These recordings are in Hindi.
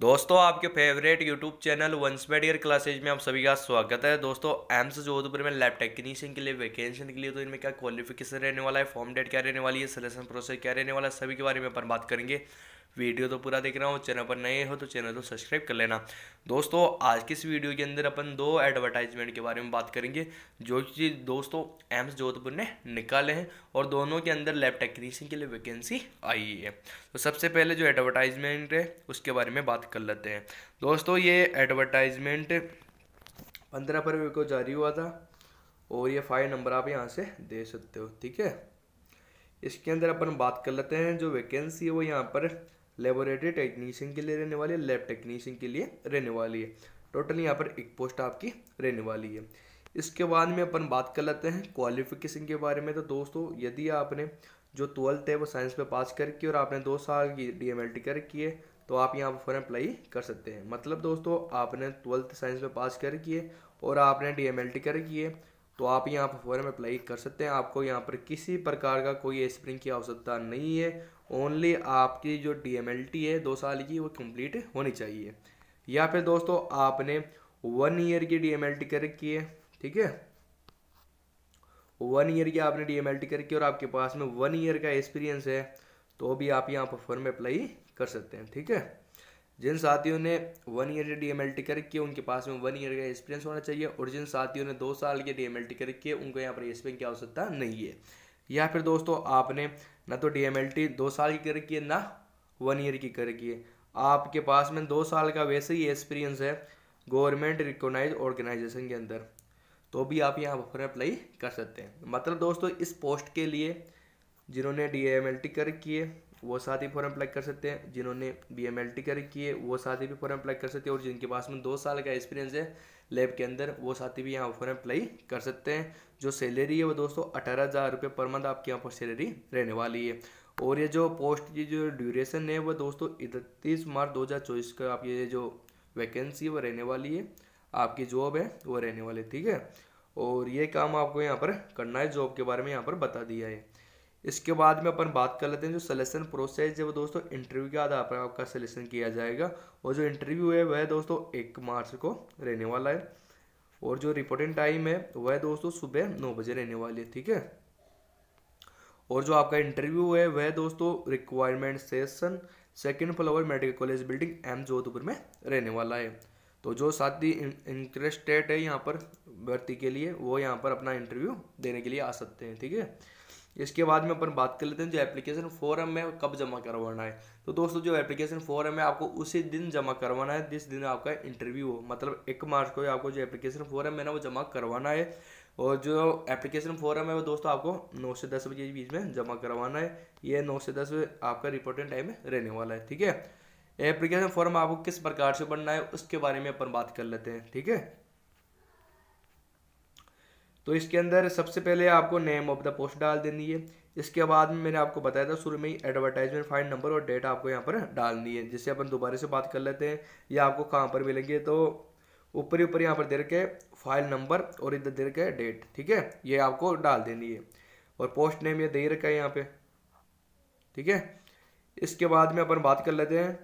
दोस्तों आपके फेवरेट यूट्यूब चैनल वंस मेडियर क्लासेज में आप सभी का स्वागत है दोस्तों एम्स जोधपुर में लैब टेक्नीशियन के लिए वैकेंशन के लिए तो इनमें क्या क्वालिफिकेशन रहने वाला है फॉर्म डेट क्या रहने वाली है सिलेक्शन प्रोसेस क्या रहने वाला है सभी के बारे में अपन बात करेंगे वीडियो तो पूरा देख रहा हूँ चैनल पर नए हो तो चैनल को सब्सक्राइब कर लेना दोस्तों आज की इस वीडियो के अंदर अपन दो एडवर्टाइजमेंट के बारे में बात करेंगे जो कि दोस्तों एम्स जोधपुर ने निकाले हैं और दोनों के अंदर लैब टेक्नीशियन के लिए वैकेंसी आई है तो सबसे पहले जो एडवर्टाइजमेंट है उसके बारे में बात कर लेते हैं दोस्तों ये एडवर्टाइजमेंट पंद्रह फरवरी को जारी हुआ था और ये फाइल नंबर आप यहाँ से दे सकते हो ठीक है इसके अंदर अपन बात कर लेते हैं जो वैकेंसी है वो यहाँ पर लेबोरेटरी टेक्नीशियन के लिए रहने वाली है लैब टेक्नीशियन के लिए रहने वाली है टोटल यहाँ पर एक पोस्ट आपकी रहने वाली है इसके बाद में अपन बात कर लेते हैं क्वालिफिकेशन के बारे में तो दोस्तों यदि आपने जो ट्वेल्थ है वो साइंस में पास करके और आपने दो साल की डी एम एल टी करके है तो आप यहाँ पर फॉरन अप्लाई कर सकते हैं मतलब दोस्तों आपने ट्वेल्थ साइंस में पास करके है और आपने डी एम एल टी करके है तो आप यहाँ पर फॉरम अप्लाई कर सकते हैं आपको यहाँ पर किसी प्रकार का कोई स्प्रिंग की आवश्यकता नहीं है ओनली आपकी जो डी है दो साल की वो कंप्लीट होनी चाहिए या फिर दोस्तों आपने वन ईयर की डी एम एल टी कर रखी है ठीक है वन ईयर की आपने डी एम एल टी कर रखी और आपके पास में वन ईयर का एक्सपीरियंस है तो भी आप यहाँ पर फॉर्म अप्लाई कर सकते हैं ठीक है जिन साथियों ने वन ईयर के डी एम एल टी करके उनके पास में वन ईयर का एक्सपीरियंस होना चाहिए और जिन साथियों ने दो साल के डी एम एल टी करके उनको यहाँ पर एक्सपीरियंस की आवश्यकता नहीं है या फिर दोस्तों आपने ना तो डी एम एल टी दो साल की करके है ना वन ईयर की करके है आपके पास में दो साल का वैसे ही एक्सपीरियंस है गवर्नमेंट रिकोगनाइज ऑर्गेनाइजेशन के अंदर तो भी आप यहाँ पर अप्लाई कर सकते हैं मतलब दोस्तों इस पोस्ट के लिए जिन्होंने डी एम एल टी कर किए वो साथ ही फॉर्म अप्लाई कर सकते हैं जिन्होंने बी एम एल टी कर की है वो साथी भी फॉर्म अप्लाई कर सकते हैं और जिनके पास में दो साल का एक्सपीरियंस है लैब के अंदर वो साथी भी यहाँ फॉर्म अप्लाई कर सकते हैं जो सैलरी है वो दोस्तों अठारह हज़ार रुपये पर मंथ आपके यहाँ पर सैलरी रहने वाली है और ये जो पोस्ट की जो ड्यूरेशन है वो दोस्तों इकतीस मार्च दो हज़ार चौबीस का आपकी ये जो वैकेंसी है वो रहने वाली है आपकी जॉब है वो रहने वाली है ठीक है और ये काम आपको यहाँ पर करना है जॉब के बारे में यहाँ पर बता दिया है इसके बाद में अपन बात कर लेते हैं जो सिलेक्शन प्रोसेस है वो दोस्तों इंटरव्यू के आधार पर आपका सिलेक्शन किया जाएगा और जो इंटरव्यू है वह दोस्तों एक मार्च को रहने वाला है और जो रिपोर्टिंग टाइम है वह दोस्तों सुबह नौ बजे रहने वाली है ठीक है और जो आपका इंटरव्यू है वह दोस्तों recruitment section second floor medical college building AIIMS Jodhpur में रहने वाला है तो जो साथी इंटरेस्टेड है यहाँ पर भर्ती के लिए वो यहाँ पर अपना इंटरव्यू देने के लिए आ सकते हैं ठीक है थीके? इसके बाद में अपन बात कर लेते हैं जो एप्लीकेशन फॉर्म है कब जमा करवाना है तो दोस्तों जो एप्लीकेशन फॉर्म है आपको उसी दिन जमा करवाना है जिस दिन आपका इंटरव्यू हो मतलब एक मार्च को आपको जो एप्लीकेशन फॉर्म है ना वो जमा करवाना है और जो एप्लीकेशन फॉर्म है वो दोस्तों आपको नौ से दस बजे के बीच में जमा करवाना है ये नौ से दस आपका रिपोर्टिंग टाइम रहने वाला है ठीक है एप्लीकेशन फॉर्म आपको किस प्रकार से बनना है उसके बारे में अपन बात कर लेते हैं ठीक है तो इसके अंदर सबसे पहले आपको नेम ऑफ द पोस्ट डाल देनी है इसके बाद में मैंने आपको बताया था शुरू में ही एडवर्टाइजमेंट फाइल नंबर और डेट आपको यहाँ पर डालनी है जिससे अपन दोबारा से बात कर लेते हैं या आपको कहाँ पर मिलेंगे तो ऊपर ही ऊपर यहाँ पर दे रखे फाइल नंबर और इधर दे रखे डेट ठीक है ये आपको डाल देनी है और पोस्ट नेम ये दे रखा है यहाँ पर ठीक है इसके बाद में अपन बात कर लेते हैं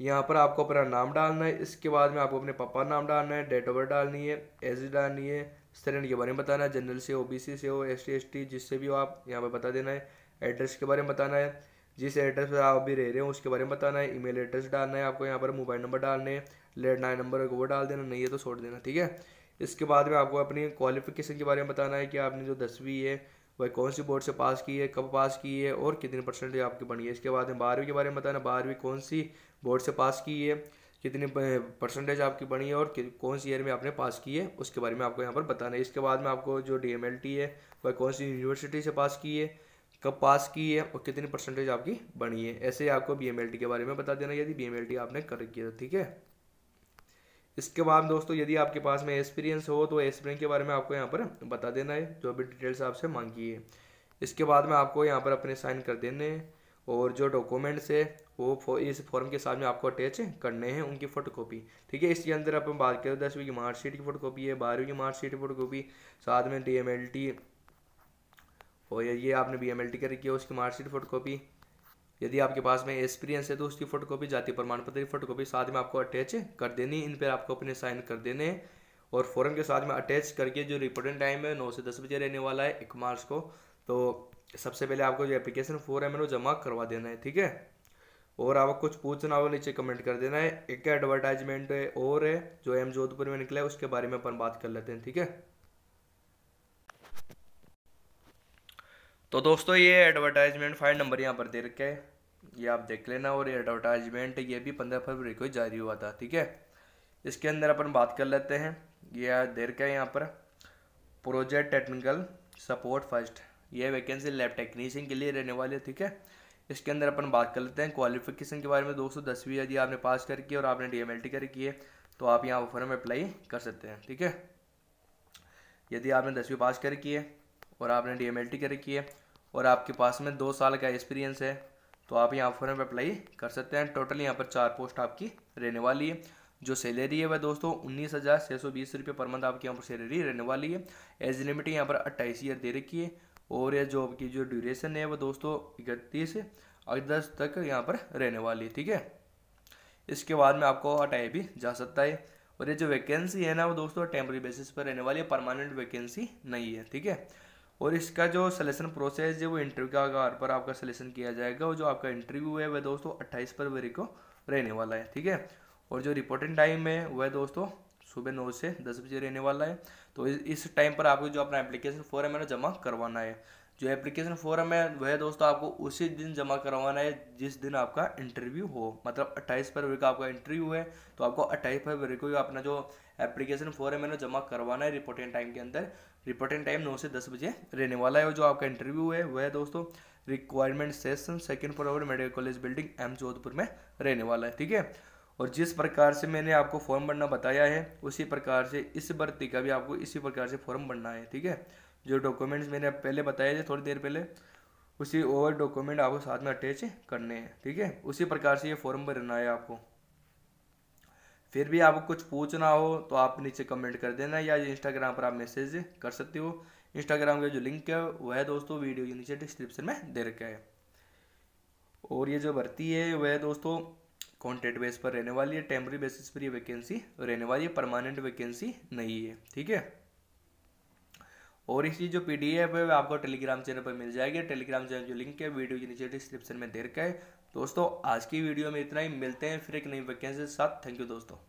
यहाँ पर आपको अपना नाम डालना है इसके बाद में आपको अपने पापा नाम डालना है डेट ऑफ बर्थ डालनी है एज डालनी है स्टूडेंट के बारे में बताना है जनरल से हो सी से हो एस टी जिससे भी हो आप यहाँ पर बता देना है एड्रेस के बारे में बताना है जिस एड्रेस पर आप अभी रह रहे हो उसके बारे में बताना है ईमेल एड्रेस डालना है आपको यहाँ पर मोबाइल नंबर डालने है लेट नाइन नंबर है वो डाल देना नहीं है तो छोड़ देना ठीक है इसके बाद में आपको अपनी क्वालिफिकेशन के बारे में बताना है कि आपने जो दसवीं है वह कौन सी बोर्ड से पास की है कब पास की है और कितनी परसेंटेज आपकी बनी है इसके बाद में बारहवीं के बारे में बताना बारहवीं कौन सी बोर्ड से पास की है कितनी परसेंटेज आपकी बनी है और कौन सी ईयर में आपने पास की है उसके बारे में आपको यहाँ पर बताना है इसके बाद में आपको जो डी है वह कौन सी यूनिवर्सिटी से पास की है कब पास की है और कितनी परसेंटेज आपकी बनी है ऐसे ही आपको बी के बारे में बता देना यदि बी आपने कर रखी है ठीक है इसके बाद दोस्तों यदि आपके पास में एक्सपीरियंस हो तो एक्सपीरियंस के बारे में आपको यहाँ पर बता देना है जो भी डिटेल्स आपसे मांगी है इसके बाद में आपको यहाँ पर अपने साइन कर देने हैं और जो डॉक्यूमेंट्स है वो फो, इस फॉर्म के साथ में आपको अटैच करने हैं उनकी फोटोकॉपी ठीक है इसके अंदर अपन बात करें तो दसवीं की मार्कशीट की फोटोकॉपी है बारहवीं की मार्कशीट की फोटोकॉपी साथ में डी और ये आपने बी एम एल टी कर रखी है उसकी मार्कशीट फोटोकॉपी यदि आपके पास में एक्सपीरियंस है तो उसकी फोटोकॉपी जाति प्रमाण पत्र की फोटोकॉपी साथ में आपको अटैच कर देनी इन पर आपको अपने साइन कर देने और फॉरन के साथ में अटैच करके जो रिपोर्टिंग टाइम है नौ से दस बजे रहने वाला है एक मार्च को तो सबसे पहले आपको जो एप्लीकेशन फॉर्म है वो जमा करवा देना है ठीक है और आपको कुछ पूछना हो नीचे कमेंट कर देना है एक एडवर्टाइजमेंट और है जो एम जोधपुर में निकला है उसके बारे में अपन बात कर लेते हैं ठीक है तो दोस्तों ये एडवर्टाइजमेंट फाइल नंबर यहाँ पर दे रखे है ये आप देख लेना और ये एडवर्टाइजमेंट ये भी पंद्रह फरवरी को जारी हुआ था ठीक है इसके अंदर अपन बात कर लेते हैं ये देर का है यहाँ पर प्रोजेक्ट टेक्निकल सपोर्ट फर्स्ट ये वैकेंसी लैब टेक्नीशियन के लिए रहने वाली है ठीक है इसके अंदर अपन बात कर लेते हैं क्वालिफिकेशन के बारे में दो सौ दसवीं यदि आपने पास करके और आपने डी कर की है तो आप यहाँ फॉर्म में अप्लाई कर सकते हैं ठीक है यदि आपने दसवीं पास कर की है और आपने डी एम एल टी कर की है और आपके पास में दो साल का एक्सपीरियंस है तो आप यहाँ फॉरम पर अप्लाई कर सकते हैं टोटल यहाँ पर चार पोस्ट आपकी रहने वाली है जो सैलरी है वह दोस्तों उन्नीस हज़ार छः सौ बीस रुपये पर मंथ आपकी यहाँ पर सैलरी रहने वाली है एज लिमिट यहाँ पर अट्ठाईस ईयर दे रखी है और यह जॉब की जो ड्यूरेशन है वह दोस्तों इकतीस अगस्त तक यहाँ पर रहने वाली है ठीक है इसके बाद में आपको हटाया भी जा सकता है और ये जो वैकेंसी है ना वो दोस्तों टेम्प्रेरी बेसिस पर रहने वाली है परमानेंट वैकेंसी नहीं है ठीक है और इसका जो सलेक्शन प्रोसेस है वो इंटरव्यू के आधार पर आपका सिलेक्शन किया जाएगा और जो आपका इंटरव्यू है वह दोस्तों अट्ठाईस फरवरी को रहने वाला है ठीक है और जो रिपोर्टिंग टाइम है वह दोस्तों सुबह नौ से दस बजे रहने वाला है तो इस टाइम पर आपको जो अपना एप्लीकेशन फॉर्म है ना जमा करवाना है जो एप्लीकेशन फॉर्म है वह दोस्तों आपको उसी दिन जमा करवाना है जिस दिन आपका इंटरव्यू हो मतलब 28 फरवरी का आपका इंटरव्यू है तो आपको 28 फरवरी को अपना जो एप्लीकेशन फॉर्म मैंने जमा करवाना है रिपोर्टिंग टाइम के अंदर रिपोर्टिंग टाइम नौ से दस बजे रहने वाला है और जो आपका इंटरव्यू है वह दोस्तों recruitment section second floor medical college building AIIMS Jodhpur में रहने वाला है ठीक है और जिस प्रकार से मैंने आपको फॉर्म भरना बताया है उसी प्रकार से इस भर्ती का भी आपको इसी प्रकार से फॉर्म भरना है ठीक है जो डॉक्यूमेंट्स मैंने पहले बताए थे थोड़ी देर पहले उसी और डॉक्यूमेंट आपको साथ में अटैच करने हैं ठीक है उसी प्रकार से ये फॉर्म भरना है आपको फिर भी आपको कुछ पूछना हो तो आप नीचे कमेंट कर देना या इंस्टाग्राम पर आप मैसेज कर सकते हो इंस्टाग्राम का जो लिंक है वह है दोस्तों वीडियो के नीचे डिस्क्रिप्शन में दे रखा है और ये जो भर्ती है वह दोस्तों कॉन्टेक्ट बेस पर रहने वाली है टेम्प्री बेसिस पर ये वैकेंसी रहने वाली है परमानेंट वैकेंसी नहीं है ठीक है और इसकी जो पी डी एफ है आपको टेलीग्राम चैनल पर मिल जाएगी टेलीग्राम चैनल जो लिंक है वीडियो के नीचे डिस्क्रिप्शन में दे रखा है दोस्तों आज की वीडियो में इतना ही मिलते हैं फिर एक नई वैकेंसी के साथ थैंक यू दोस्तों